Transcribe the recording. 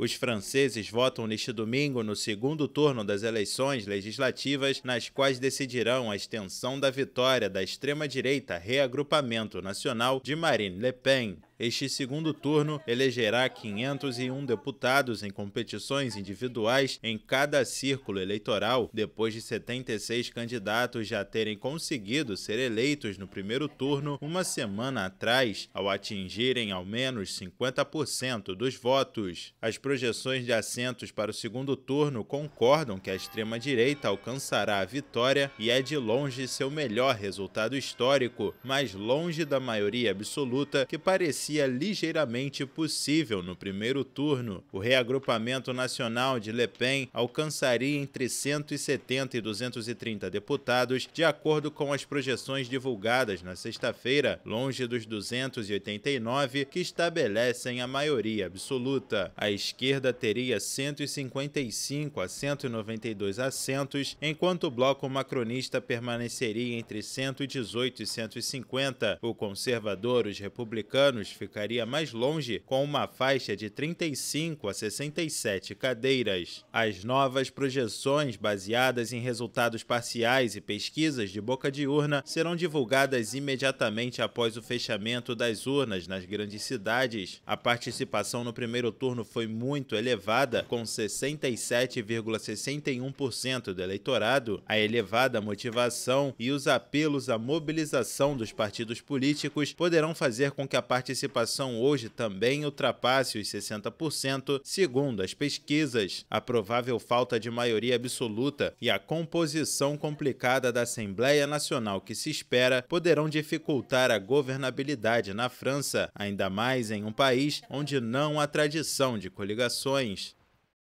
Os franceses votam neste domingo no segundo turno das eleições legislativas, nas quais decidirão a extensão da vitória da extrema-direita Reagrupamento Nacional de Marine Le Pen este segundo turno elegerá 501 deputados em competições individuais em cada círculo eleitoral, depois de 76 candidatos já terem conseguido ser eleitos no primeiro turno uma semana atrás, ao atingirem ao menos 50% dos votos. As projeções de assentos para o segundo turno concordam que a extrema-direita alcançará a vitória e é de longe seu melhor resultado histórico, mas longe da maioria absoluta que parecia parecia ligeiramente possível no primeiro turno. O reagrupamento nacional de Le Pen alcançaria entre 170 e 230 deputados, de acordo com as projeções divulgadas na sexta-feira, longe dos 289 que estabelecem a maioria absoluta. A esquerda teria 155 a 192 assentos, enquanto o bloco macronista permaneceria entre 118 e 150. O conservador, os republicanos, ficaria mais longe com uma faixa de 35 a 67 cadeiras. As novas projeções baseadas em resultados parciais e pesquisas de boca de urna serão divulgadas imediatamente após o fechamento das urnas nas grandes cidades. A participação no primeiro turno foi muito elevada, com 67,61% do eleitorado. A elevada motivação e os apelos à mobilização dos partidos políticos poderão fazer com que a participação participação hoje também ultrapasse os 60%, segundo as pesquisas. A provável falta de maioria absoluta e a composição complicada da Assembleia Nacional que se espera poderão dificultar a governabilidade na França, ainda mais em um país onde não há tradição de coligações.